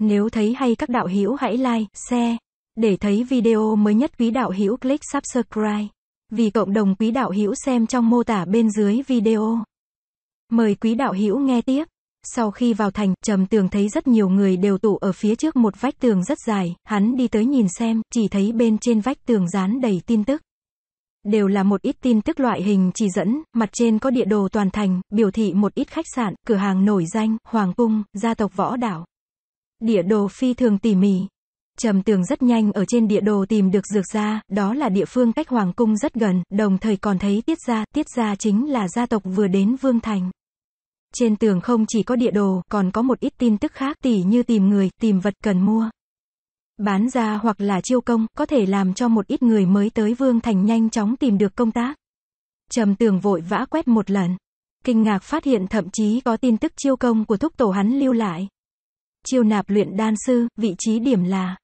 Nếu thấy hay các đạo hữu hãy like, share. Để thấy video mới nhất quý đạo hữu click subscribe. Vì cộng đồng quý đạo hữu xem trong mô tả bên dưới video. Mời quý đạo hữu nghe tiếp. Sau khi vào thành, Trầm Tường thấy rất nhiều người đều tụ ở phía trước một vách tường rất dài, hắn đi tới nhìn xem, chỉ thấy bên trên vách tường dán đầy tin tức. Đều là một ít tin tức loại hình chỉ dẫn, mặt trên có địa đồ toàn thành, biểu thị một ít khách sạn, cửa hàng nổi danh, hoàng cung, gia tộc võ đảo. Địa đồ phi thường tỉ mỉ. Trầm tường rất nhanh ở trên địa đồ tìm được dược gia, đó là địa phương cách hoàng cung rất gần, đồng thời còn thấy tiết gia, tiết gia chính là gia tộc vừa đến Vương Thành. Trên tường không chỉ có địa đồ, còn có một ít tin tức khác tỉ như tìm người, tìm vật cần mua. Bán ra hoặc là chiêu công, có thể làm cho một ít người mới tới Vương Thành nhanh chóng tìm được công tác. Trầm tường vội vã quét một lần. Kinh ngạc phát hiện thậm chí có tin tức chiêu công của thúc tổ hắn lưu lại. Chiêu nạp luyện đan sư, vị trí điểm là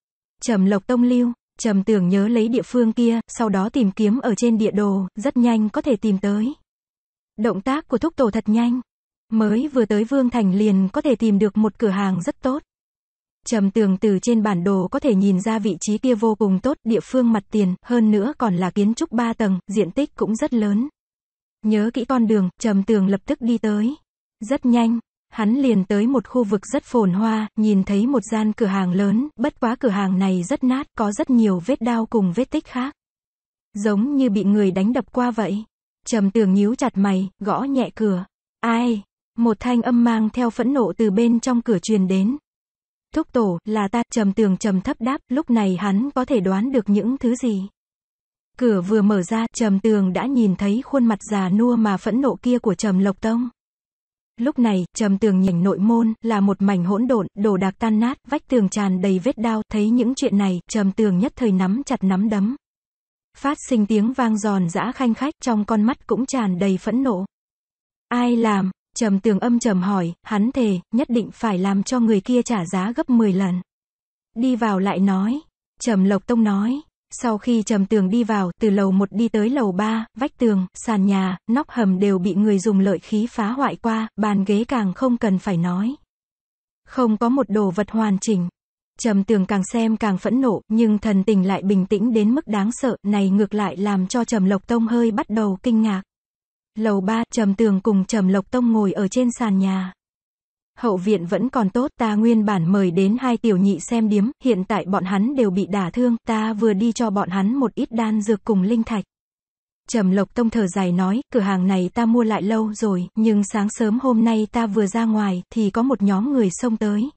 Trầm Lộc Tông Lưu, Trầm tưởng nhớ lấy địa phương kia, sau đó tìm kiếm ở trên địa đồ, rất nhanh có thể tìm tới. Động tác của thúc tổ thật nhanh. Mới vừa tới Vương Thành liền có thể tìm được một cửa hàng rất tốt. Trầm tường từ trên bản đồ có thể nhìn ra vị trí kia vô cùng tốt, địa phương mặt tiền, hơn nữa còn là kiến trúc 3 tầng, diện tích cũng rất lớn. Nhớ kỹ con đường, trầm tường lập tức đi tới. Rất nhanh, Hắn liền tới một khu vực rất phồn hoa, nhìn thấy một gian cửa hàng lớn, bất quá cửa hàng này rất nát, có rất nhiều vết đao cùng vết tích khác. Giống như bị người đánh đập qua vậy. Trầm tường nhíu chặt mày, gõ nhẹ cửa. Ai? Một thanh âm mang theo phẫn nộ từ bên trong cửa truyền đến. Thúc tổ, là ta, trầm tường trầm thấp đáp, lúc này hắn có thể đoán được những thứ gì. Cửa vừa mở ra, trầm tường đã nhìn thấy khuôn mặt già nua mà phẫn nộ kia của trầm lộc tông. Lúc này, trầm tường nhìn nội môn, là một mảnh hỗn độn, đồ đạc tan nát, vách tường tràn đầy vết đao, thấy những chuyện này, trầm tường nhất thời nắm chặt nắm đấm. Phát sinh tiếng vang giòn giã khanh khách, trong con mắt cũng tràn đầy phẫn nộ. Ai làm? Trầm tường âm trầm hỏi, hắn thề, nhất định phải làm cho người kia trả giá gấp 10 lần. Đi vào lại nói. Trầm Lộc Tông nói, sau khi trầm tường đi vào, từ lầu 1 đi tới lầu 3, vách tường, sàn nhà, nóc hầm đều bị người dùng lợi khí phá hoại qua, bàn ghế càng không cần phải nói. Không có một đồ vật hoàn chỉnh. Trầm tường càng xem càng phẫn nộ, nhưng thần tình lại bình tĩnh đến mức đáng sợ, này ngược lại làm cho Trầm Lộc Tông hơi bắt đầu kinh ngạc. Lầu 3, Trầm Tường cùng Trầm Lộc Tông ngồi ở trên sàn nhà hậu viện vẫn còn tốt, ta nguyên bản mời đến hai tiểu nhị xem điếm, hiện tại bọn hắn đều bị đả thương, ta vừa đi cho bọn hắn một ít đan dược cùng linh thạch. Trầm Lộc Tông thở dài nói, cửa hàng này ta mua lại lâu rồi, nhưng sáng sớm hôm nay ta vừa ra ngoài, thì có một nhóm người xông tới.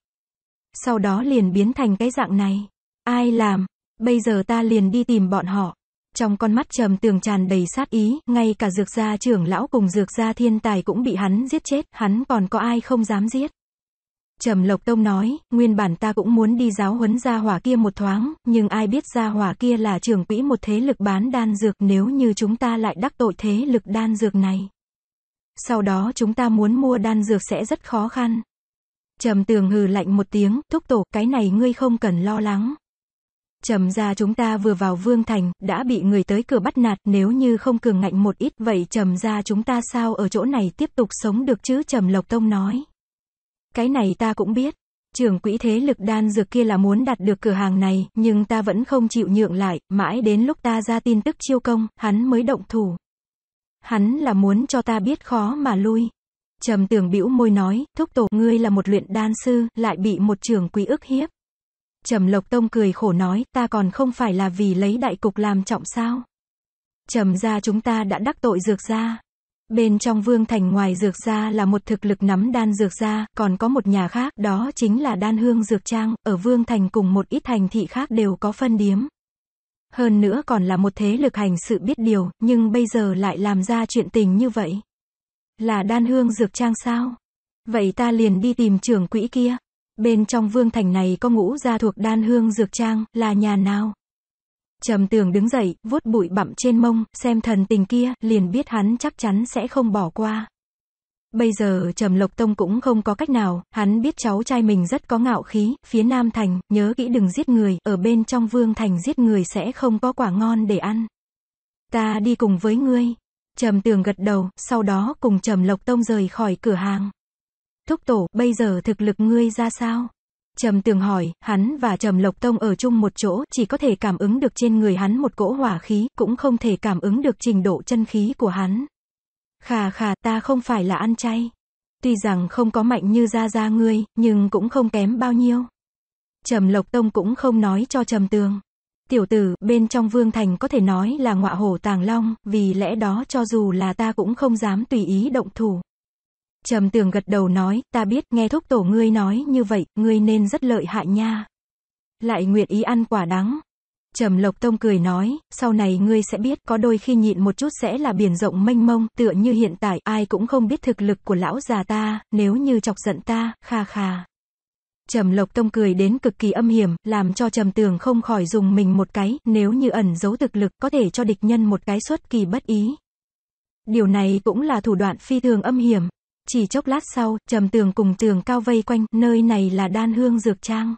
Sau đó liền biến thành cái dạng này. Ai làm? Bây giờ ta liền đi tìm bọn họ. Trong con mắt trầm tường tràn đầy sát ý, ngay cả dược gia trưởng lão cùng dược gia thiên tài cũng bị hắn giết chết, hắn còn có ai không dám giết. Trầm Lộc Tông nói, nguyên bản ta cũng muốn đi giáo huấn gia hỏa kia một thoáng, nhưng ai biết gia hỏa kia là trưởng quỹ một thế lực bán đan dược nếu như chúng ta lại đắc tội thế lực đan dược này. Sau đó chúng ta muốn mua đan dược sẽ rất khó khăn. Trầm tường hừ lạnh một tiếng, thúc tổ, cái này ngươi không cần lo lắng. Trầm gia chúng ta vừa vào Vương Thành, đã bị người tới cửa bắt nạt, nếu như không cường ngạnh một ít, vậy trầm gia chúng ta sao ở chỗ này tiếp tục sống được chứ trầm Lộc Tông nói. Cái này ta cũng biết, trưởng quỹ thế lực đan dược kia là muốn đặt được cửa hàng này, nhưng ta vẫn không chịu nhượng lại, mãi đến lúc ta ra tin tức chiêu công, hắn mới động thủ. Hắn là muốn cho ta biết khó mà lui. Trầm tưởng bĩu môi nói, thúc tổ ngươi là một luyện đan sư, lại bị một trưởng quỹ ức hiếp. Trầm Lộc Tông cười khổ nói, ta còn không phải là vì lấy đại cục làm trọng sao. Trầm gia chúng ta đã đắc tội dược gia. Bên trong vương thành ngoài dược gia là một thực lực nắm đan dược gia, còn có một nhà khác, đó chính là đan hương dược trang, ở vương thành cùng một ít thành thị khác đều có phân điếm. Hơn nữa còn là một thế lực hành sự biết điều, nhưng bây giờ lại làm ra chuyện tình như vậy. Là đan hương dược trang sao? Vậy ta liền đi tìm trưởng quỹ kia bên trong vương thành này có ngũ gia thuộc đan hương dược trang, là nhà nào? Trầm tường đứng dậy, vuốt bụi bặm trên mông, xem thần tình kia, liền biết hắn chắc chắn sẽ không bỏ qua. Bây giờ Trầm Lộc Tông cũng không có cách nào, hắn biết cháu trai mình rất có ngạo khí, phía Nam Thành, nhớ kỹ đừng giết người, ở bên trong Vương Thành giết người sẽ không có quả ngon để ăn. Ta đi cùng với ngươi. Trầm Tường gật đầu, sau đó cùng Trầm Lộc Tông rời khỏi cửa hàng thúc tổ, bây giờ thực lực ngươi ra sao? Trầm tường hỏi, hắn và Trầm Lộc Tông ở chung một chỗ, chỉ có thể cảm ứng được trên người hắn một cỗ hỏa khí, cũng không thể cảm ứng được trình độ chân khí của hắn. Khà khà, ta không phải là ăn chay. Tuy rằng không có mạnh như ra ra ngươi, nhưng cũng không kém bao nhiêu. Trầm Lộc Tông cũng không nói cho Trầm Tường. Tiểu tử, bên trong Vương Thành có thể nói là ngọa hổ tàng long, vì lẽ đó cho dù là ta cũng không dám tùy ý động thủ. Trầm tường gật đầu nói, ta biết, nghe thúc tổ ngươi nói như vậy, ngươi nên rất lợi hại nha. Lại nguyện ý ăn quả đắng. Trầm Lộc Tông cười nói, sau này ngươi sẽ biết, có đôi khi nhịn một chút sẽ là biển rộng mênh mông, tựa như hiện tại, ai cũng không biết thực lực của lão già ta, nếu như chọc giận ta, kha kha. Trầm Lộc Tông cười đến cực kỳ âm hiểm, làm cho Trầm Tường không khỏi dùng mình một cái, nếu như ẩn giấu thực lực, có thể cho địch nhân một cái xuất kỳ bất ý. Điều này cũng là thủ đoạn phi thường âm hiểm chỉ chốc lát sau, trầm tường cùng tường cao vây quanh, nơi này là đan hương dược trang.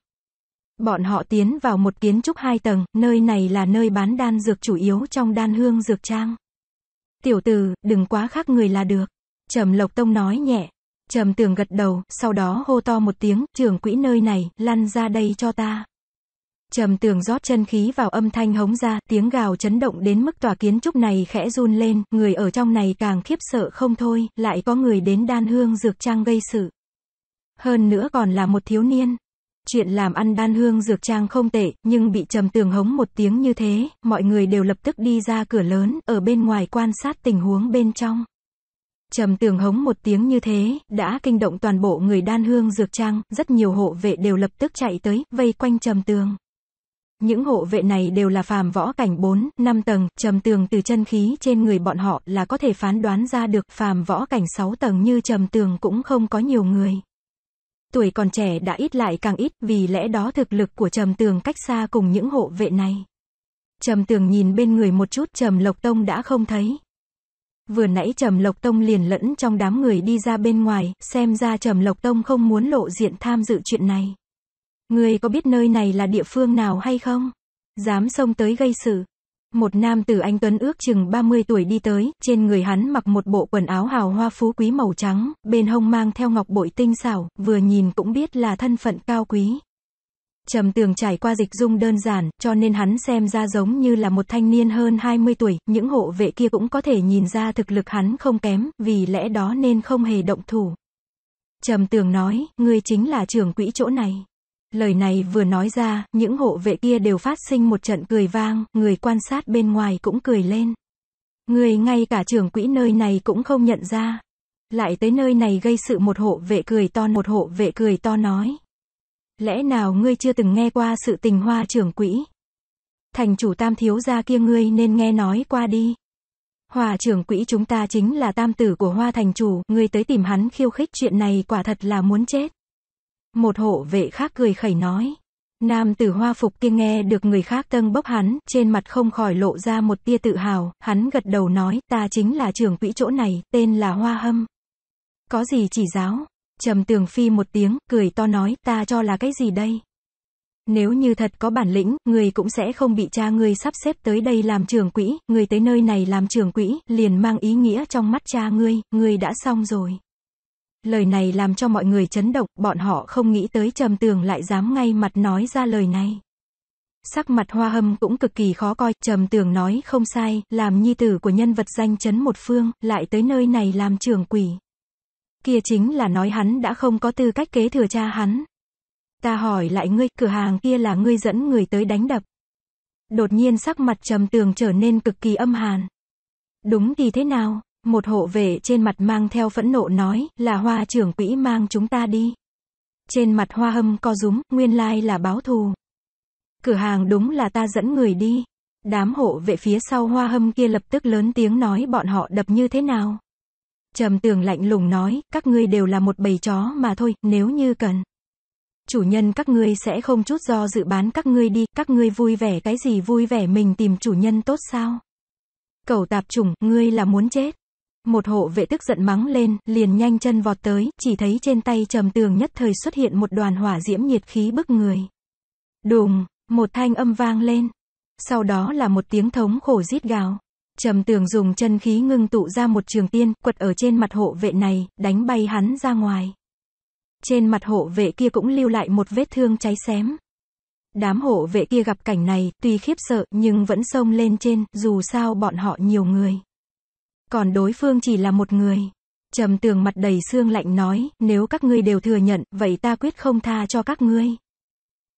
Bọn họ tiến vào một kiến trúc hai tầng, nơi này là nơi bán đan dược chủ yếu trong đan hương dược trang. Tiểu tử, đừng quá khác người là được. Trầm Lộc Tông nói nhẹ. Trầm tường gật đầu, sau đó hô to một tiếng, trưởng quỹ nơi này, lăn ra đây cho ta. Trầm tường rót chân khí vào âm thanh hống ra, tiếng gào chấn động đến mức tòa kiến trúc này khẽ run lên, người ở trong này càng khiếp sợ không thôi, lại có người đến đan hương dược trang gây sự. Hơn nữa còn là một thiếu niên. Chuyện làm ăn đan hương dược trang không tệ, nhưng bị trầm tường hống một tiếng như thế, mọi người đều lập tức đi ra cửa lớn, ở bên ngoài quan sát tình huống bên trong. Trầm tường hống một tiếng như thế, đã kinh động toàn bộ người đan hương dược trang, rất nhiều hộ vệ đều lập tức chạy tới, vây quanh trầm tường. Những hộ vệ này đều là phàm võ cảnh 4, 5 tầng, trầm tường từ chân khí trên người bọn họ là có thể phán đoán ra được phàm võ cảnh 6 tầng như trầm tường cũng không có nhiều người. Tuổi còn trẻ đã ít lại càng ít vì lẽ đó thực lực của trầm tường cách xa cùng những hộ vệ này. Trầm tường nhìn bên người một chút trầm lộc tông đã không thấy. Vừa nãy trầm lộc tông liền lẫn trong đám người đi ra bên ngoài, xem ra trầm lộc tông không muốn lộ diện tham dự chuyện này. Ngươi có biết nơi này là địa phương nào hay không? Dám xông tới gây sự. Một nam tử anh Tuấn ước chừng 30 tuổi đi tới, trên người hắn mặc một bộ quần áo hào hoa phú quý màu trắng, bên hông mang theo ngọc bội tinh xảo, vừa nhìn cũng biết là thân phận cao quý. Trầm tường trải qua dịch dung đơn giản, cho nên hắn xem ra giống như là một thanh niên hơn 20 tuổi, những hộ vệ kia cũng có thể nhìn ra thực lực hắn không kém, vì lẽ đó nên không hề động thủ. Trầm tường nói, ngươi chính là trưởng quỹ chỗ này. Lời này vừa nói ra, những hộ vệ kia đều phát sinh một trận cười vang, người quan sát bên ngoài cũng cười lên. Người ngay cả trưởng quỹ nơi này cũng không nhận ra. Lại tới nơi này gây sự một hộ vệ cười to một hộ vệ cười to nói. Lẽ nào ngươi chưa từng nghe qua sự tình hoa trưởng quỹ? Thành chủ tam thiếu gia kia ngươi nên nghe nói qua đi. Hòa trưởng quỹ chúng ta chính là tam tử của hoa thành chủ, ngươi tới tìm hắn khiêu khích chuyện này quả thật là muốn chết. Một hộ vệ khác cười khẩy nói. Nam tử hoa phục kia nghe được người khác tâng bốc hắn, trên mặt không khỏi lộ ra một tia tự hào, hắn gật đầu nói, ta chính là trưởng quỹ chỗ này, tên là Hoa Hâm. Có gì chỉ giáo? Trầm tường phi một tiếng, cười to nói, ta cho là cái gì đây? Nếu như thật có bản lĩnh, người cũng sẽ không bị cha ngươi sắp xếp tới đây làm trưởng quỹ, người tới nơi này làm trưởng quỹ, liền mang ý nghĩa trong mắt cha ngươi, người đã xong rồi. Lời này làm cho mọi người chấn động, bọn họ không nghĩ tới trầm tường lại dám ngay mặt nói ra lời này. Sắc mặt hoa hâm cũng cực kỳ khó coi, trầm tường nói không sai, làm nhi tử của nhân vật danh chấn một phương, lại tới nơi này làm trưởng quỷ. Kia chính là nói hắn đã không có tư cách kế thừa cha hắn. Ta hỏi lại ngươi, cửa hàng kia là ngươi dẫn người tới đánh đập. Đột nhiên sắc mặt trầm tường trở nên cực kỳ âm hàn. Đúng thì thế nào? Một hộ vệ trên mặt mang theo phẫn nộ nói, là hoa trưởng quỹ mang chúng ta đi. Trên mặt hoa hâm co rúm, nguyên lai là báo thù. Cửa hàng đúng là ta dẫn người đi. Đám hộ vệ phía sau hoa hâm kia lập tức lớn tiếng nói bọn họ đập như thế nào. Trầm tường lạnh lùng nói, các ngươi đều là một bầy chó mà thôi, nếu như cần. Chủ nhân các ngươi sẽ không chút do dự bán các ngươi đi, các ngươi vui vẻ cái gì vui vẻ mình tìm chủ nhân tốt sao? Cầu tạp trùng, ngươi là muốn chết. Một hộ vệ tức giận mắng lên, liền nhanh chân vọt tới, chỉ thấy trên tay trầm tường nhất thời xuất hiện một đoàn hỏa diễm nhiệt khí bức người. Đùng, một thanh âm vang lên. Sau đó là một tiếng thống khổ rít gào. Trầm tường dùng chân khí ngưng tụ ra một trường tiên, quật ở trên mặt hộ vệ này, đánh bay hắn ra ngoài. Trên mặt hộ vệ kia cũng lưu lại một vết thương cháy xém. Đám hộ vệ kia gặp cảnh này, tuy khiếp sợ, nhưng vẫn xông lên trên, dù sao bọn họ nhiều người còn đối phương chỉ là một người. Trầm tường mặt đầy xương lạnh nói, nếu các ngươi đều thừa nhận, vậy ta quyết không tha cho các ngươi.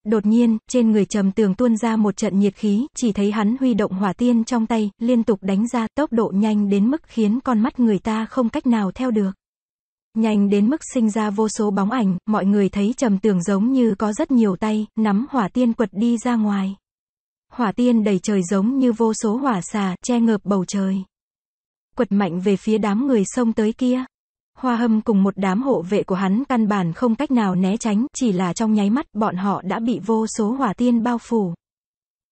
Đột nhiên, trên người trầm tường tuôn ra một trận nhiệt khí, chỉ thấy hắn huy động hỏa tiên trong tay, liên tục đánh ra tốc độ nhanh đến mức khiến con mắt người ta không cách nào theo được. Nhanh đến mức sinh ra vô số bóng ảnh, mọi người thấy trầm tường giống như có rất nhiều tay, nắm hỏa tiên quật đi ra ngoài. Hỏa tiên đầy trời giống như vô số hỏa xà, che ngợp bầu trời quật mạnh về phía đám người xông tới kia. Hoa hâm cùng một đám hộ vệ của hắn căn bản không cách nào né tránh, chỉ là trong nháy mắt bọn họ đã bị vô số hỏa tiên bao phủ.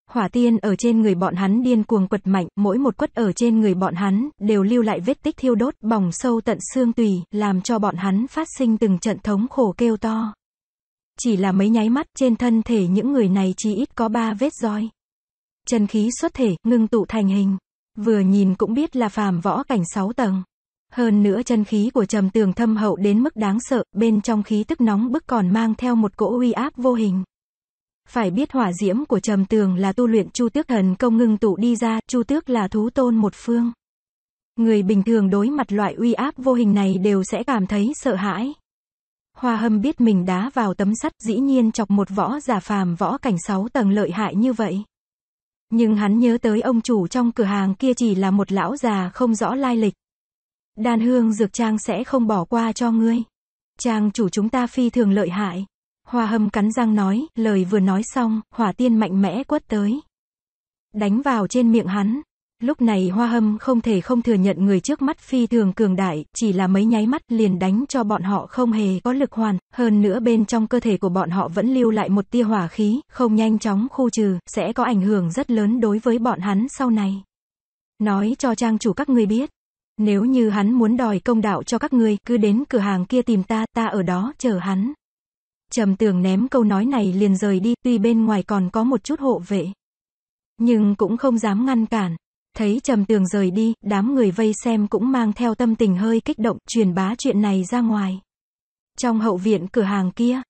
Hỏa tiên ở trên người bọn hắn điên cuồng quật mạnh, mỗi một quất ở trên người bọn hắn, đều lưu lại vết tích thiêu đốt, bỏng sâu tận xương tùy, làm cho bọn hắn phát sinh từng trận thống khổ kêu to. Chỉ là mấy nháy mắt, trên thân thể những người này chỉ ít có ba vết roi. Chân khí xuất thể, ngưng tụ thành hình. Vừa nhìn cũng biết là phàm võ cảnh 6 tầng. Hơn nữa chân khí của trầm tường thâm hậu đến mức đáng sợ, bên trong khí tức nóng bức còn mang theo một cỗ uy áp vô hình. Phải biết hỏa diễm của trầm tường là tu luyện chu tước thần công ngưng tụ đi ra, chu tước là thú tôn một phương. Người bình thường đối mặt loại uy áp vô hình này đều sẽ cảm thấy sợ hãi. Hoa hâm biết mình đá vào tấm sắt dĩ nhiên chọc một võ giả phàm võ cảnh 6 tầng lợi hại như vậy. Nhưng hắn nhớ tới ông chủ trong cửa hàng kia chỉ là một lão già không rõ lai lịch. Đan hương dược trang sẽ không bỏ qua cho ngươi. Trang chủ chúng ta phi thường lợi hại. Hoa hâm cắn răng nói, lời vừa nói xong, hỏa tiên mạnh mẽ quất tới. Đánh vào trên miệng hắn, Lúc này Hoa Hâm không thể không thừa nhận người trước mắt phi thường cường đại, chỉ là mấy nháy mắt liền đánh cho bọn họ không hề có lực hoàn, hơn nữa bên trong cơ thể của bọn họ vẫn lưu lại một tia hỏa khí, không nhanh chóng khu trừ, sẽ có ảnh hưởng rất lớn đối với bọn hắn sau này. Nói cho trang chủ các ngươi biết, nếu như hắn muốn đòi công đạo cho các ngươi, cứ đến cửa hàng kia tìm ta, ta ở đó chờ hắn. Trầm tường ném câu nói này liền rời đi, tuy bên ngoài còn có một chút hộ vệ. Nhưng cũng không dám ngăn cản, Thấy Trầm Tường rời đi, đám người vây xem cũng mang theo tâm tình hơi kích động, truyền bá chuyện này ra ngoài. Trong hậu viện cửa hàng kia,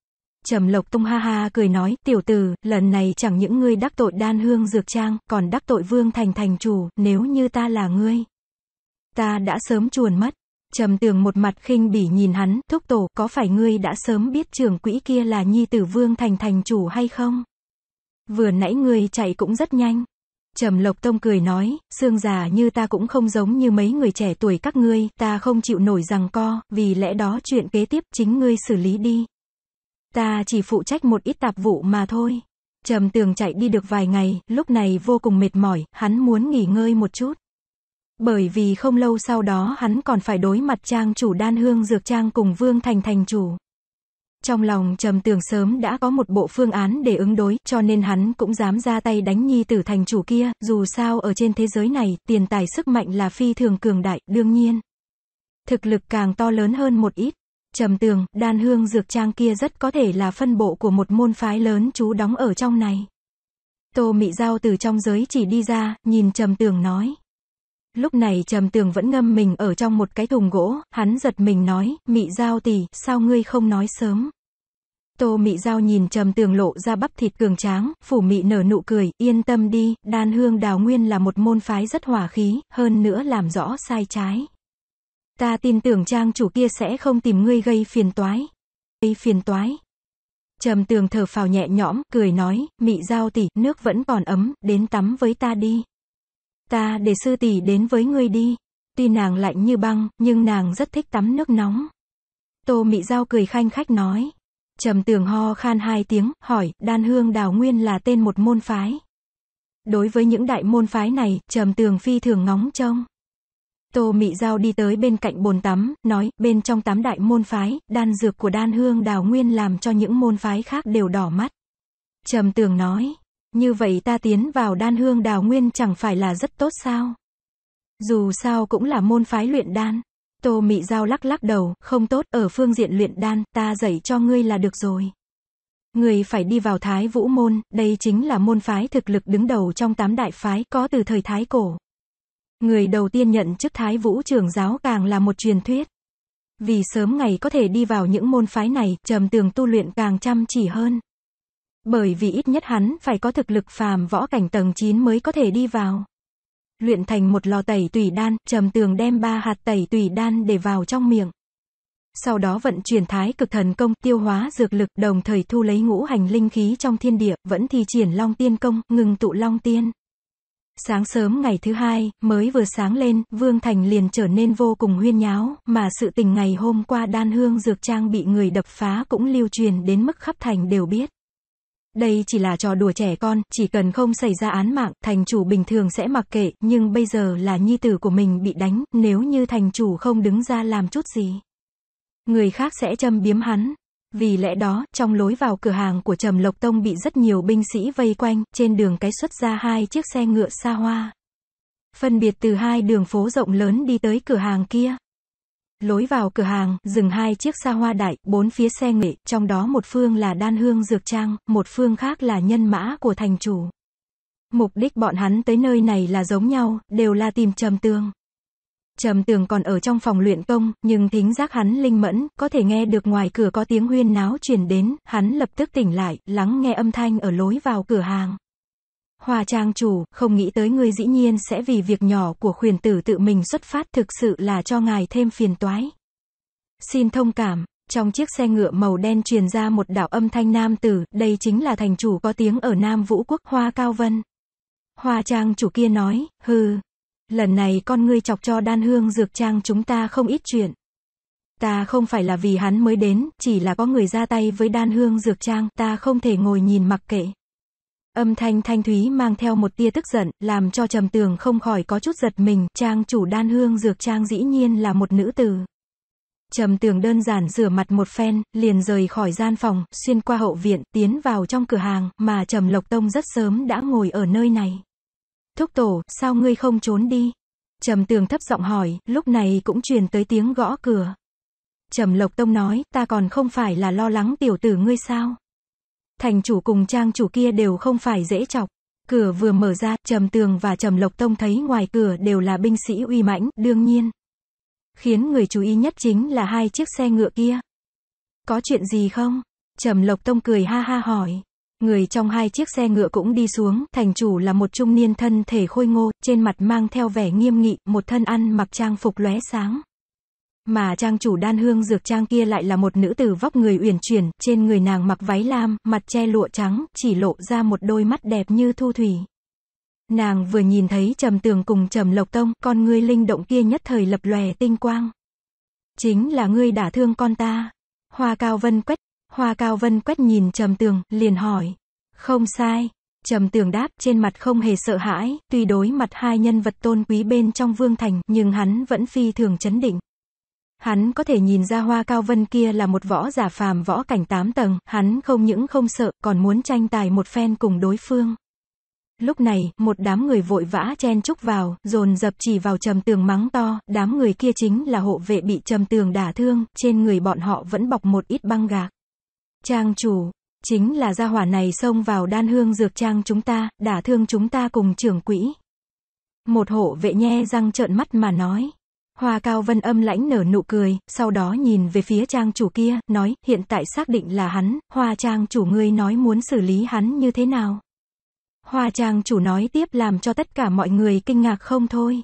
Trầm Lộc Tung ha ha cười nói, tiểu tử, lần này chẳng những ngươi đắc tội đan hương dược trang, còn đắc tội vương thành thành chủ, nếu như ta là ngươi. Ta đã sớm chuồn mất. Trầm Tường một mặt khinh bỉ nhìn hắn, thúc tổ, có phải ngươi đã sớm biết trường quỹ kia là nhi tử vương thành thành chủ hay không? Vừa nãy ngươi chạy cũng rất nhanh. Trầm Lộc Tông cười nói, xương già như ta cũng không giống như mấy người trẻ tuổi các ngươi, ta không chịu nổi rằng co, vì lẽ đó chuyện kế tiếp chính ngươi xử lý đi. Ta chỉ phụ trách một ít tạp vụ mà thôi. Trầm Tường chạy đi được vài ngày, lúc này vô cùng mệt mỏi, hắn muốn nghỉ ngơi một chút. Bởi vì không lâu sau đó hắn còn phải đối mặt trang chủ đan hương dược trang cùng Vương Thành Thành chủ. Trong lòng trầm tưởng sớm đã có một bộ phương án để ứng đối, cho nên hắn cũng dám ra tay đánh nhi tử thành chủ kia, dù sao ở trên thế giới này, tiền tài sức mạnh là phi thường cường đại, đương nhiên. Thực lực càng to lớn hơn một ít. Trầm tường, đan hương dược trang kia rất có thể là phân bộ của một môn phái lớn chú đóng ở trong này. Tô Mị Giao từ trong giới chỉ đi ra, nhìn trầm tường nói. Lúc này trầm tường vẫn ngâm mình ở trong một cái thùng gỗ, hắn giật mình nói, mị giao tỷ, sao ngươi không nói sớm. Tô mị giao nhìn trầm tường lộ ra bắp thịt cường tráng, phủ mị nở nụ cười, yên tâm đi, đan hương đào nguyên là một môn phái rất hòa khí, hơn nữa làm rõ sai trái. Ta tin tưởng trang chủ kia sẽ không tìm ngươi gây phiền toái. Gây phiền toái. Trầm tường thở phào nhẹ nhõm, cười nói, mị giao tỷ, nước vẫn còn ấm, đến tắm với ta đi. Ta để sư tỷ đến với ngươi đi. Tuy nàng lạnh như băng, nhưng nàng rất thích tắm nước nóng. Tô Mị Giao cười khanh khách nói. Trầm tường ho khan hai tiếng, hỏi, đan hương đào nguyên là tên một môn phái. Đối với những đại môn phái này, trầm tường phi thường ngóng trông. Tô Mị Giao đi tới bên cạnh bồn tắm, nói, bên trong tám đại môn phái, đan dược của đan hương đào nguyên làm cho những môn phái khác đều đỏ mắt. Trầm tường nói, như vậy ta tiến vào đan hương đào nguyên chẳng phải là rất tốt sao? Dù sao cũng là môn phái luyện đan. Tô Mị Giao lắc lắc đầu, không tốt, ở phương diện luyện đan, ta dạy cho ngươi là được rồi. Ngươi phải đi vào Thái Vũ Môn, đây chính là môn phái thực lực đứng đầu trong tám đại phái, có từ thời Thái Cổ. Người đầu tiên nhận chức Thái Vũ trưởng giáo càng là một truyền thuyết. Vì sớm ngày có thể đi vào những môn phái này, trầm tường tu luyện càng chăm chỉ hơn. Bởi vì ít nhất hắn phải có thực lực phàm võ cảnh tầng 9 mới có thể đi vào. Luyện thành một lò tẩy tùy đan, trầm tường đem ba hạt tẩy tùy đan để vào trong miệng. Sau đó vận chuyển thái cực thần công, tiêu hóa dược lực, đồng thời thu lấy ngũ hành linh khí trong thiên địa, vẫn thi triển long tiên công, ngừng tụ long tiên. Sáng sớm ngày thứ hai, mới vừa sáng lên, Vương Thành liền trở nên vô cùng huyên nháo, mà sự tình ngày hôm qua đan hương dược trang bị người đập phá cũng lưu truyền đến mức khắp thành đều biết. Đây chỉ là trò đùa trẻ con, chỉ cần không xảy ra án mạng, thành chủ bình thường sẽ mặc kệ, nhưng bây giờ là nhi tử của mình bị đánh, nếu như thành chủ không đứng ra làm chút gì. Người khác sẽ châm biếm hắn. Vì lẽ đó, trong lối vào cửa hàng của Trầm Lộc Tông bị rất nhiều binh sĩ vây quanh, trên đường cái xuất ra hai chiếc xe ngựa xa hoa. Phân biệt từ hai đường phố rộng lớn đi tới cửa hàng kia. Lối vào cửa hàng, dừng hai chiếc xa hoa đại, bốn phía xe nghệ, trong đó một phương là đan hương dược trang, một phương khác là nhân mã của thành chủ. Mục đích bọn hắn tới nơi này là giống nhau, đều là tìm trầm tương. Trầm tường còn ở trong phòng luyện công, nhưng thính giác hắn linh mẫn, có thể nghe được ngoài cửa có tiếng huyên náo truyền đến, hắn lập tức tỉnh lại, lắng nghe âm thanh ở lối vào cửa hàng. Hòa trang chủ, không nghĩ tới ngươi dĩ nhiên sẽ vì việc nhỏ của khuyển tử tự mình xuất phát thực sự là cho ngài thêm phiền toái. Xin thông cảm, trong chiếc xe ngựa màu đen truyền ra một đạo âm thanh nam tử, đây chính là thành chủ có tiếng ở Nam Vũ Quốc Hoa Cao Vân. Hoa trang chủ kia nói, hừ, lần này con ngươi chọc cho đan hương dược trang chúng ta không ít chuyện. Ta không phải là vì hắn mới đến, chỉ là có người ra tay với đan hương dược trang, ta không thể ngồi nhìn mặc kệ. Âm thanh thanh thúy mang theo một tia tức giận, làm cho trầm tường không khỏi có chút giật mình, trang chủ đan hương dược trang dĩ nhiên là một nữ tử. Trầm tường đơn giản rửa mặt một phen, liền rời khỏi gian phòng, xuyên qua hậu viện, tiến vào trong cửa hàng, mà Trầm Lộc Tông rất sớm đã ngồi ở nơi này. Thúc tổ, sao ngươi không trốn đi? Trầm tường thấp giọng hỏi, lúc này cũng truyền tới tiếng gõ cửa. Trầm Lộc Tông nói, ta còn không phải là lo lắng tiểu tử ngươi sao? thành chủ cùng trang chủ kia đều không phải dễ chọc. Cửa vừa mở ra, Trầm Tường và Trầm Lộc Tông thấy ngoài cửa đều là binh sĩ uy mãnh, đương nhiên. Khiến người chú ý nhất chính là hai chiếc xe ngựa kia. Có chuyện gì không? Trầm Lộc Tông cười ha ha hỏi. Người trong hai chiếc xe ngựa cũng đi xuống, thành chủ là một trung niên thân thể khôi ngô, trên mặt mang theo vẻ nghiêm nghị, một thân ăn mặc trang phục lóe sáng. Mà trang chủ đan hương dược trang kia lại là một nữ tử vóc người uyển chuyển, trên người nàng mặc váy lam, mặt che lụa trắng, chỉ lộ ra một đôi mắt đẹp như thu thủy. Nàng vừa nhìn thấy trầm tường cùng trầm lộc tông, con ngươi linh động kia nhất thời lập lòe tinh quang. Chính là ngươi đã thương con ta. Hoa Cao Vân quét, Hoa Cao Vân quét nhìn trầm tường, liền hỏi. Không sai. Trầm tường đáp trên mặt không hề sợ hãi, tuy đối mặt hai nhân vật tôn quý bên trong vương thành, nhưng hắn vẫn phi thường chấn định. Hắn có thể nhìn ra hoa cao vân kia là một võ giả phàm võ cảnh tám tầng, hắn không những không sợ, còn muốn tranh tài một phen cùng đối phương. Lúc này, một đám người vội vã chen chúc vào, dồn dập chỉ vào trầm tường mắng to, đám người kia chính là hộ vệ bị trầm tường đả thương, trên người bọn họ vẫn bọc một ít băng gạc. Trang chủ, chính là gia hỏa này xông vào đan hương dược trang chúng ta, đả thương chúng ta cùng trưởng quỹ. Một hộ vệ nhe răng trợn mắt mà nói. Hoa Cao Vân âm lãnh nở nụ cười, sau đó nhìn về phía trang chủ kia, nói, hiện tại xác định là hắn, hoa trang chủ ngươi nói muốn xử lý hắn như thế nào. Hoa trang chủ nói tiếp làm cho tất cả mọi người kinh ngạc không thôi.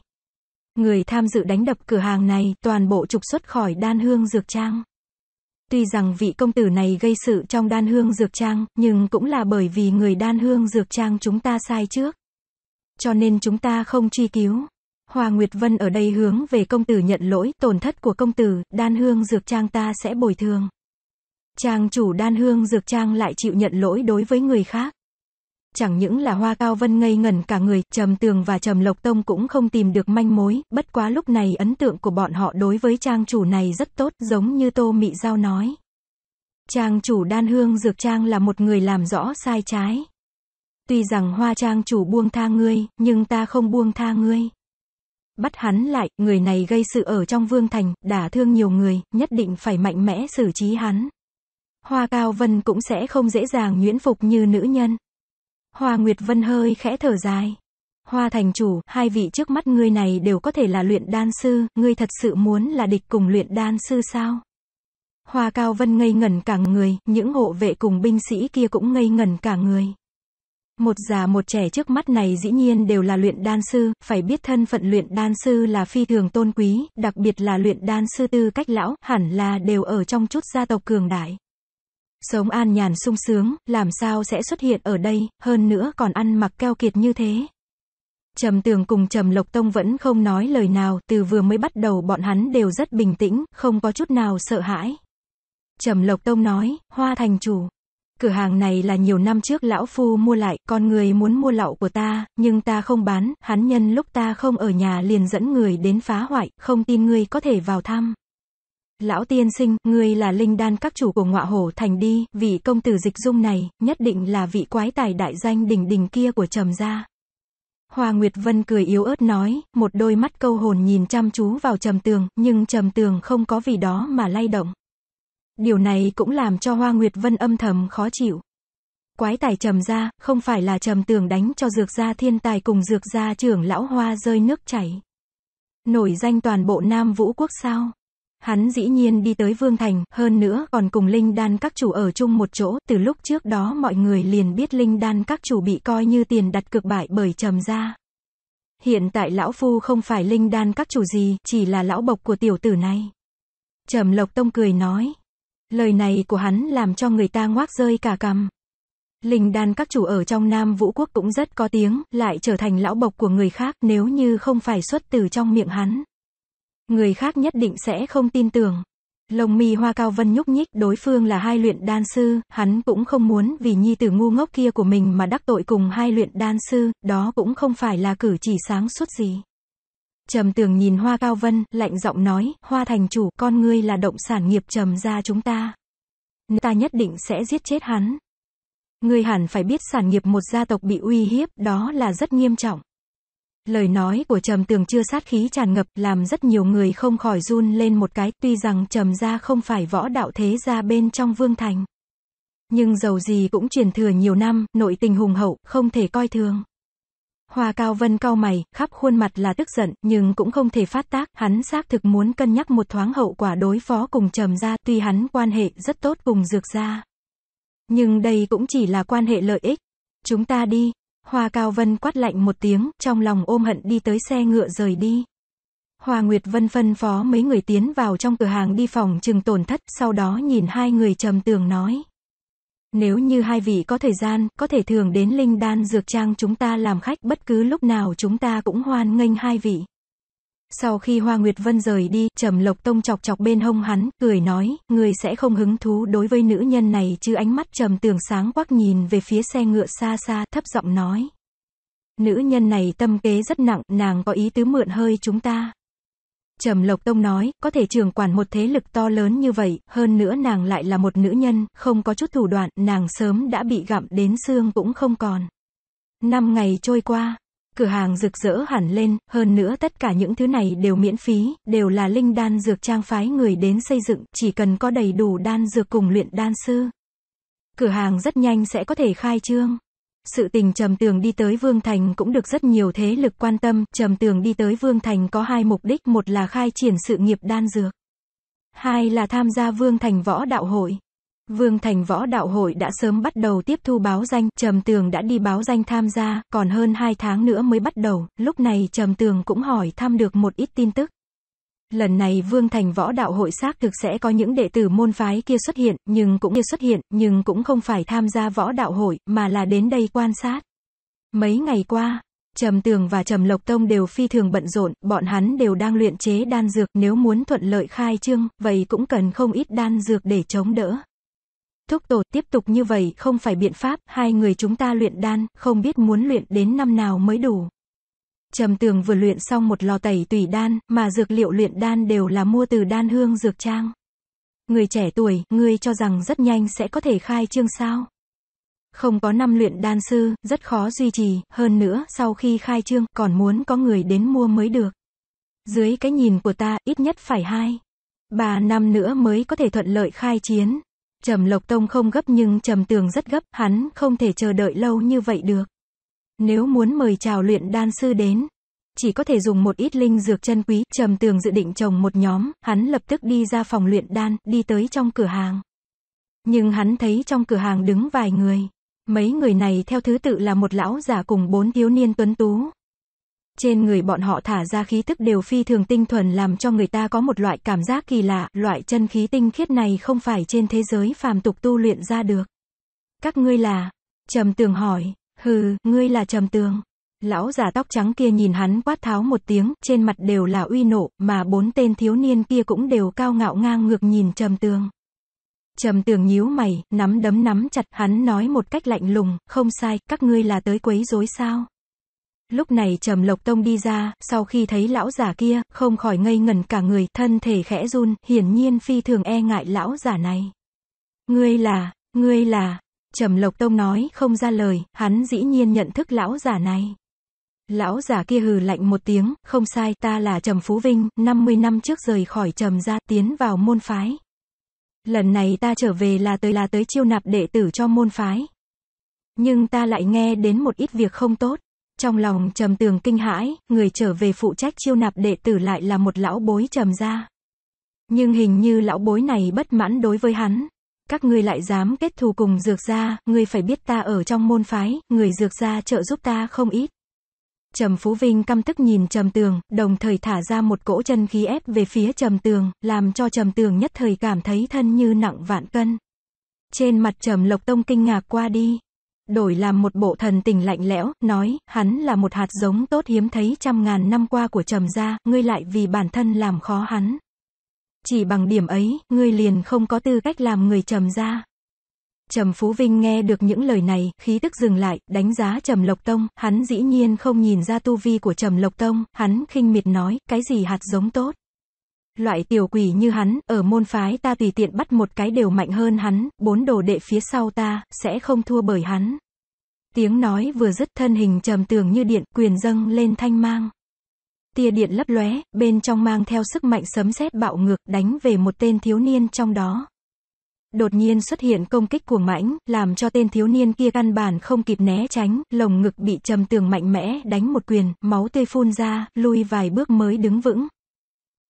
Người tham dự đánh đập cửa hàng này toàn bộ trục xuất khỏi đan hương dược trang. Tuy rằng vị công tử này gây sự trong đan hương dược trang, nhưng cũng là bởi vì người đan hương dược trang chúng ta sai trước. Cho nên chúng ta không truy cứu, Hòa Nguyệt Vân ở đây hướng về công tử nhận lỗi, tổn thất của công tử, đan hương dược trang ta sẽ bồi thường. Trang chủ đan hương dược trang lại chịu nhận lỗi đối với người khác. Chẳng những là Hoa Cao Vân ngây ngẩn cả người, Trầm Tường và Trầm Lộc Tông cũng không tìm được manh mối, bất quá lúc này ấn tượng của bọn họ đối với trang chủ này rất tốt, giống như Tô Mị Giao nói. Trang chủ đan hương dược trang là một người làm rõ sai trái. Tuy rằng hoa trang chủ buông tha ngươi, nhưng ta không buông tha ngươi. Bắt hắn lại, người này gây sự ở trong vương thành, đả thương nhiều người, nhất định phải mạnh mẽ xử trí hắn. Hoa Cao Vân cũng sẽ không dễ dàng nhuyễn phục như nữ nhân. Hoa Nguyệt Vân hơi khẽ thở dài. Hoa thành chủ, hai vị trước mắt ngươi này đều có thể là luyện đan sư, ngươi thật sự muốn là địch cùng luyện đan sư sao? Hoa Cao Vân ngây ngẩn cả người, những hộ vệ cùng binh sĩ kia cũng ngây ngẩn cả người. Một già một trẻ trước mắt này dĩ nhiên đều là luyện đan sư, phải biết thân phận luyện đan sư là phi thường tôn quý, đặc biệt là luyện đan sư tư cách lão, hẳn là đều ở trong chút gia tộc cường đại. Sống an nhàn sung sướng, làm sao sẽ xuất hiện ở đây, hơn nữa còn ăn mặc keo kiệt như thế. Trầm Tường cùng Trầm Lộc Tông vẫn không nói lời nào, từ vừa mới bắt đầu bọn hắn đều rất bình tĩnh, không có chút nào sợ hãi. Trầm Lộc Tông nói, Hoa Thành Chủ, cửa hàng này là nhiều năm trước lão phu mua lại, con người muốn mua lậu của ta, nhưng ta không bán, hắn nhân lúc ta không ở nhà liền dẫn người đến phá hoại, không tin ngươi có thể vào thăm. Lão tiên sinh, ngươi là linh đan các chủ của ngọa hổ thành đi, vị công tử dịch dung này, nhất định là vị quái tài đại danh đỉnh đỉnh kia của trầm gia. Hoa Nguyệt Vân cười yếu ớt nói, một đôi mắt câu hồn nhìn chăm chú vào trầm tường, nhưng trầm tường không có vì đó mà lay động. Điều này cũng làm cho Hoa Nguyệt Vân âm thầm khó chịu. Quái tài trầm ra, không phải là trầm tưởng đánh cho dược gia thiên tài cùng dược gia trưởng lão hoa rơi nước chảy. Nổi danh toàn bộ Nam Vũ Quốc sao? Hắn dĩ nhiên đi tới Vương Thành, hơn nữa còn cùng Linh Đan các chủ ở chung một chỗ, từ lúc trước đó mọi người liền biết Linh Đan các chủ bị coi như tiền đặt cực bại bởi trầm gia. Hiện tại lão phu không phải Linh Đan các chủ gì, chỉ là lão bộc của tiểu tử này. Trầm Lộc Tông cười nói, Lời này của hắn làm cho người ta ngoác rơi cả cằm. Linh đan các chủ ở trong Nam Vũ Quốc cũng rất có tiếng, lại trở thành lão bộc của người khác nếu như không phải xuất từ trong miệng hắn. Người khác nhất định sẽ không tin tưởng. lồng mi hoa cao vân nhúc nhích đối phương là hai luyện đan sư, hắn cũng không muốn vì nhi tử ngu ngốc kia của mình mà đắc tội cùng hai luyện đan sư, đó cũng không phải là cử chỉ sáng suốt gì. Trầm tường nhìn Hoa Cao Vân, lạnh giọng nói, Hoa thành chủ, con ngươi là động sản nghiệp trầm ra chúng ta. Nếu ta nhất định sẽ giết chết hắn. Ngươi hẳn phải biết sản nghiệp một gia tộc bị uy hiếp, đó là rất nghiêm trọng. Lời nói của Trầm Tường chưa sát khí tràn ngập, làm rất nhiều người không khỏi run lên một cái, tuy rằng Trầm gia không phải võ đạo thế gia bên trong vương thành. Nhưng giàu gì cũng truyền thừa nhiều năm, nội tình hùng hậu, không thể coi thường. Hoa Cao Vân cau mày, khắp khuôn mặt là tức giận, nhưng cũng không thể phát tác, hắn xác thực muốn cân nhắc một thoáng hậu quả đối phó cùng trầm gia, tuy hắn quan hệ rất tốt cùng dược gia. Nhưng đây cũng chỉ là quan hệ lợi ích. Chúng ta đi. Hoa Cao Vân quát lạnh một tiếng, trong lòng ôm hận đi tới xe ngựa rời đi. Hoa Nguyệt Vân phân phó mấy người tiến vào trong cửa hàng đi phòng trừng tổn thất, sau đó nhìn hai người trầm tường nói. Nếu như hai vị có thời gian, có thể thường đến Linh Đan Dược Trang chúng ta làm khách bất cứ lúc nào chúng ta cũng hoan nghênh hai vị. Sau khi Hoa Nguyệt Vân rời đi, Trầm Lộc Tông chọc chọc bên hông hắn, cười nói, người sẽ không hứng thú đối với nữ nhân này chứ ánh mắt Trầm Tường sáng quắc nhìn về phía xe ngựa xa xa, thấp giọng nói. Nữ nhân này tâm kế rất nặng, nàng có ý tứ mượn hơi chúng ta. Trầm Lộc Tông nói, có thể trường quản một thế lực to lớn như vậy, hơn nữa nàng lại là một nữ nhân, không có chút thủ đoạn, nàng sớm đã bị gặm đến xương cũng không còn. Năm ngày trôi qua, cửa hàng rực rỡ hẳn lên, hơn nữa tất cả những thứ này đều miễn phí, đều là linh đan dược trang phái người đến xây dựng, chỉ cần có đầy đủ đan dược cùng luyện đan sư. Cửa hàng rất nhanh sẽ có thể khai trương sự tình Trầm Tường đi tới Vương Thành cũng được rất nhiều thế lực quan tâm. Trầm Tường đi tới Vương Thành có hai mục đích, một là khai triển sự nghiệp đan dược. Hai là tham gia Vương Thành Võ Đạo Hội. Vương Thành Võ Đạo Hội đã sớm bắt đầu tiếp thu báo danh, Trầm Tường đã đi báo danh tham gia, còn hơn hai tháng nữa mới bắt đầu, lúc này Trầm Tường cũng hỏi thăm được một ít tin tức. Lần này Vương Thành Võ Đạo Hội xác thực sẽ có những đệ tử môn phái kia xuất hiện, nhưng cũng kia xuất hiện, nhưng cũng không phải tham gia võ đạo hội, mà là đến đây quan sát. Mấy ngày qua, Trầm Tường và Trầm Lộc Tông đều phi thường bận rộn, bọn hắn đều đang luyện chế đan dược, nếu muốn thuận lợi khai trương, vậy cũng cần không ít đan dược để chống đỡ. Thúc tổ tiếp tục như vậy không phải biện pháp, hai người chúng ta luyện đan, không biết muốn luyện đến năm nào mới đủ. Trầm tường vừa luyện xong một lò tẩy tùy đan, mà dược liệu luyện đan đều là mua từ đan hương dược trang. Người trẻ tuổi, ngươi cho rằng rất nhanh sẽ có thể khai trương sao? Không có năm luyện đan sư, rất khó duy trì, hơn nữa, sau khi khai trương, còn muốn có người đến mua mới được. Dưới cái nhìn của ta, ít nhất phải hai. Ba năm nữa mới có thể thuận lợi khai chiến. Trầm Lộc Tông không gấp nhưng Trầm Tường rất gấp, hắn không thể chờ đợi lâu như vậy được. Nếu muốn mời chào luyện đan sư đến, chỉ có thể dùng một ít linh dược chân quý, trầm tường dự định trồng một nhóm, hắn lập tức đi ra phòng luyện đan, đi tới trong cửa hàng. Nhưng hắn thấy trong cửa hàng đứng vài người. Mấy người này theo thứ tự là một lão giả cùng bốn thiếu niên tuấn tú. Trên người bọn họ thả ra khí tức đều phi thường tinh thuần làm cho người ta có một loại cảm giác kỳ lạ, loại chân khí tinh khiết này không phải trên thế giới phàm tục tu luyện ra được. Các ngươi là? Trầm tường hỏi, Hừ, ngươi là trầm tường. Lão già tóc trắng kia nhìn hắn quát tháo một tiếng, trên mặt đều là uy nộ, mà bốn tên thiếu niên kia cũng đều cao ngạo ngang ngược nhìn trầm tường. Trầm tường nhíu mày, nắm đấm nắm chặt, hắn nói một cách lạnh lùng, không sai, các ngươi là tới quấy rối sao? Lúc này Trầm Lộc Tông đi ra, sau khi thấy lão giả kia, không khỏi ngây ngẩn cả người, thân thể khẽ run, hiển nhiên phi thường e ngại lão giả này. Ngươi là, ngươi là, Trầm Lộc Tông nói không ra lời, hắn dĩ nhiên nhận thức lão giả này. Lão giả kia hừ lạnh một tiếng, không sai ta là Trầm Phú Vinh, 50 năm trước rời khỏi Trầm gia tiến vào môn phái. Lần này ta trở về là tới là tới chiêu nạp đệ tử cho môn phái. Nhưng ta lại nghe đến một ít việc không tốt. Trong lòng Trầm Tường kinh hãi, người trở về phụ trách chiêu nạp đệ tử lại là một lão bối Trầm gia. Nhưng hình như lão bối này bất mãn đối với hắn, các ngươi lại dám kết thù cùng dược gia, ngươi phải biết ta ở trong môn phái, người dược gia trợ giúp ta không ít. Trầm Phú Vinh căm tức nhìn Trầm Tường, đồng thời thả ra một cỗ chân khí ép về phía Trầm Tường, làm cho Trầm Tường nhất thời cảm thấy thân như nặng vạn cân. Trên mặt Trầm Lộc Tông kinh ngạc qua đi. Đổi làm một bộ thần tình lạnh lẽo, nói, hắn là một hạt giống tốt hiếm thấy trăm ngàn năm qua của Trầm gia, ngươi lại vì bản thân làm khó hắn. Chỉ bằng điểm ấy, ngươi liền không có tư cách làm người trầm gia. Trầm Phú Vinh nghe được những lời này, khí tức dừng lại, đánh giá Trầm Lộc Tông, hắn dĩ nhiên không nhìn ra tu vi của Trầm Lộc Tông, hắn khinh miệt nói, cái gì hạt giống tốt. Loại tiểu quỷ như hắn, ở môn phái ta tùy tiện bắt một cái đều mạnh hơn hắn, bốn đồ đệ phía sau ta, sẽ không thua bởi hắn. Tiếng nói vừa dứt thân hình trầm tường như điện, quyền dâng lên thanh mang tia điện lấp lóe, bên trong mang theo sức mạnh sấm sét bạo ngược, đánh về một tên thiếu niên trong đó. Đột nhiên xuất hiện công kích của mãnh, làm cho tên thiếu niên kia căn bản không kịp né tránh, lồng ngực bị trầm tường mạnh mẽ đánh một quyền, máu tươi phun ra, lui vài bước mới đứng vững.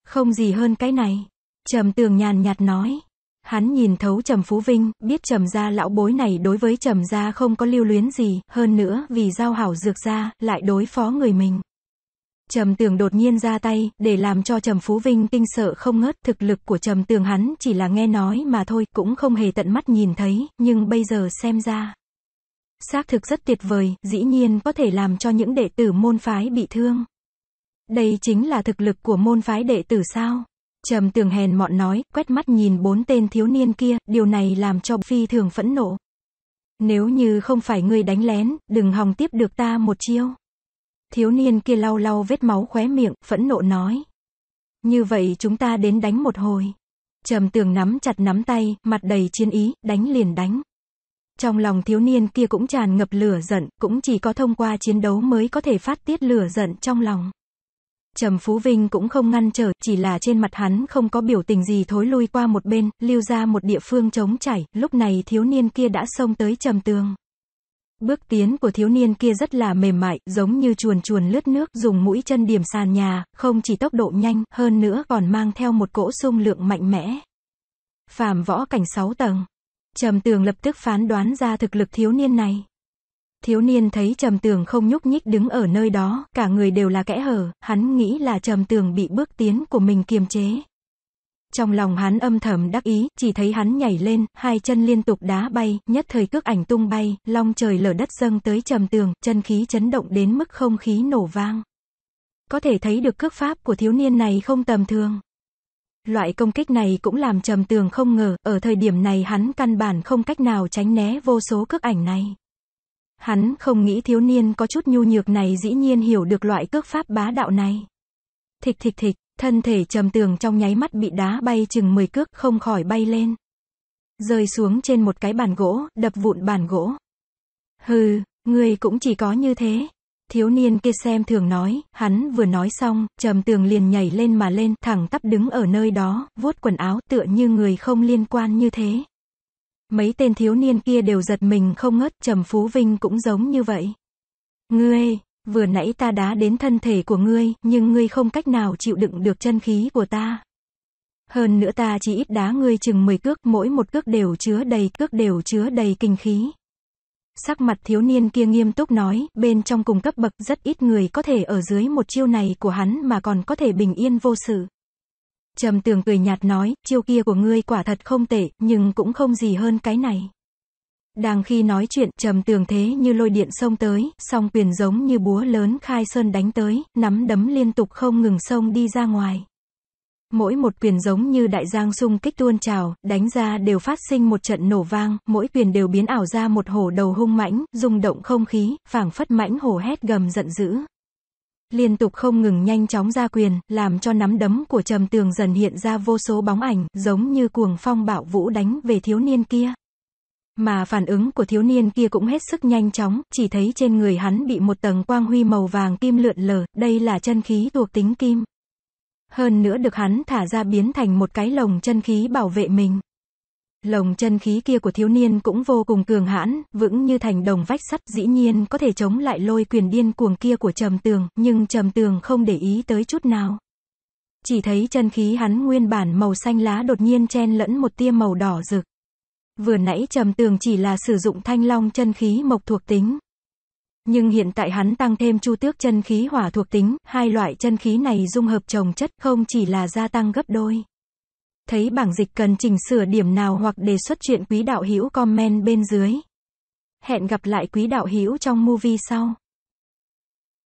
Không gì hơn cái này. Trầm tường nhàn nhạt nói. Hắn nhìn thấu Trầm Phú Vinh, biết Trầm gia lão bối này đối với Trầm gia không có lưu luyến gì, hơn nữa vì giao hảo dược gia, lại đối phó người mình. Trầm Tường đột nhiên ra tay, để làm cho Trầm Phú Vinh kinh sợ không ngớt, thực lực của Trầm Tường hắn chỉ là nghe nói mà thôi, cũng không hề tận mắt nhìn thấy, nhưng bây giờ xem ra. Xác thực rất tuyệt vời, dĩ nhiên có thể làm cho những đệ tử môn phái bị thương. Đây chính là thực lực của môn phái đệ tử sao? Trầm Tường hèn mọn nói, quét mắt nhìn bốn tên thiếu niên kia, điều này làm cho phi thường phẫn nộ. Nếu như không phải người đánh lén, đừng hòng tiếp được ta một chiêu. Thiếu niên kia lau lau vết máu khóe miệng, phẫn nộ nói. Như vậy chúng ta đến đánh một hồi. Trầm tường nắm chặt nắm tay, mặt đầy chiến ý, đánh liền đánh. Trong lòng thiếu niên kia cũng tràn ngập lửa giận, cũng chỉ có thông qua chiến đấu mới có thể phát tiết lửa giận trong lòng. Trầm Phú Vinh cũng không ngăn trở, chỉ là trên mặt hắn không có biểu tình gì thối lui qua một bên, lưu ra một địa phương trống chảy, lúc này thiếu niên kia đã xông tới trầm tường. Bước tiến của thiếu niên kia rất là mềm mại, giống như chuồn chuồn lướt nước, dùng mũi chân điểm sàn nhà, không chỉ tốc độ nhanh, hơn nữa còn mang theo một cỗ sung lượng mạnh mẽ. Phạm võ cảnh 6 tầng. Trầm tường lập tức phán đoán ra thực lực thiếu niên này. Thiếu niên thấy trầm tường không nhúc nhích đứng ở nơi đó, cả người đều là kẽ hở, hắn nghĩ là trầm tường bị bước tiến của mình kiềm chế, trong lòng hắn âm thầm đắc ý, chỉ thấy hắn nhảy lên, hai chân liên tục đá bay, nhất thời cước ảnh tung bay, long trời lở đất dâng tới trầm tường, chân khí chấn động đến mức không khí nổ vang. Có thể thấy được cước pháp của thiếu niên này không tầm thường. Loại công kích này cũng làm trầm tường không ngờ, ở thời điểm này hắn căn bản không cách nào tránh né vô số cước ảnh này. Hắn không nghĩ thiếu niên có chút nhu nhược này dĩ nhiên hiểu được loại cước pháp bá đạo này. Thịch thịch thịch, Thân thể trầm tường trong nháy mắt bị đá bay chừng 10 cước không khỏi bay lên. Rơi xuống trên một cái bàn gỗ, đập vụn bàn gỗ. Hừ, ngươi cũng chỉ có như thế. Thiếu niên kia xem thường nói, hắn vừa nói xong, trầm tường liền nhảy lên mà lên, thẳng tắp đứng ở nơi đó, vuốt quần áo tựa như người không liên quan như thế. Mấy tên thiếu niên kia đều giật mình không ngớt, trầm phú vinh cũng giống như vậy. Ngươi, vừa nãy ta đá đến thân thể của ngươi, nhưng ngươi không cách nào chịu đựng được chân khí của ta. Hơn nữa ta chỉ ít đá ngươi chừng 10 cước, mỗi một cước đều chứa đầy, cước đều chứa đầy kinh khí. Sắc mặt thiếu niên kia nghiêm túc nói, bên trong cùng cấp bậc rất ít người có thể ở dưới một chiêu này của hắn mà còn có thể bình yên vô sự. Trầm tường cười nhạt nói, chiêu kia của ngươi quả thật không tệ, nhưng cũng không gì hơn cái này. Đang khi nói chuyện, trầm tường thế như lôi điện xông tới, song quyền giống như búa lớn khai sơn đánh tới, nắm đấm liên tục không ngừng xông đi ra ngoài. Mỗi một quyền giống như đại giang sung kích tuôn trào, đánh ra đều phát sinh một trận nổ vang, mỗi quyền đều biến ảo ra một hổ đầu hung mãnh, rung động không khí, phảng phất mãnh hổ hét gầm giận dữ. Liên tục không ngừng nhanh chóng ra quyền, làm cho nắm đấm của trầm tường dần hiện ra vô số bóng ảnh, giống như cuồng phong bạo vũ đánh về thiếu niên kia. Mà phản ứng của thiếu niên kia cũng hết sức nhanh chóng, chỉ thấy trên người hắn bị một tầng quang huy màu vàng kim lượn lờ, đây là chân khí thuộc tính kim. Hơn nữa được hắn thả ra biến thành một cái lồng chân khí bảo vệ mình. Lồng chân khí kia của thiếu niên cũng vô cùng cường hãn, vững như thành đồng vách sắt dĩ nhiên có thể chống lại lôi quyền điên cuồng kia của trầm tường, nhưng trầm tường không để ý tới chút nào. Chỉ thấy chân khí hắn nguyên bản màu xanh lá đột nhiên chen lẫn một tia màu đỏ rực. Vừa nãy trầm tường chỉ là sử dụng thanh long chân khí mộc thuộc tính. Nhưng hiện tại hắn tăng thêm chu tước chân khí hỏa thuộc tính, hai loại chân khí này dung hợp trồng chất không chỉ là gia tăng gấp đôi. Thấy bảng dịch cần chỉnh sửa điểm nào hoặc đề xuất chuyện quý đạo hữu comment bên dưới. Hẹn gặp lại quý đạo hữu trong movie sau.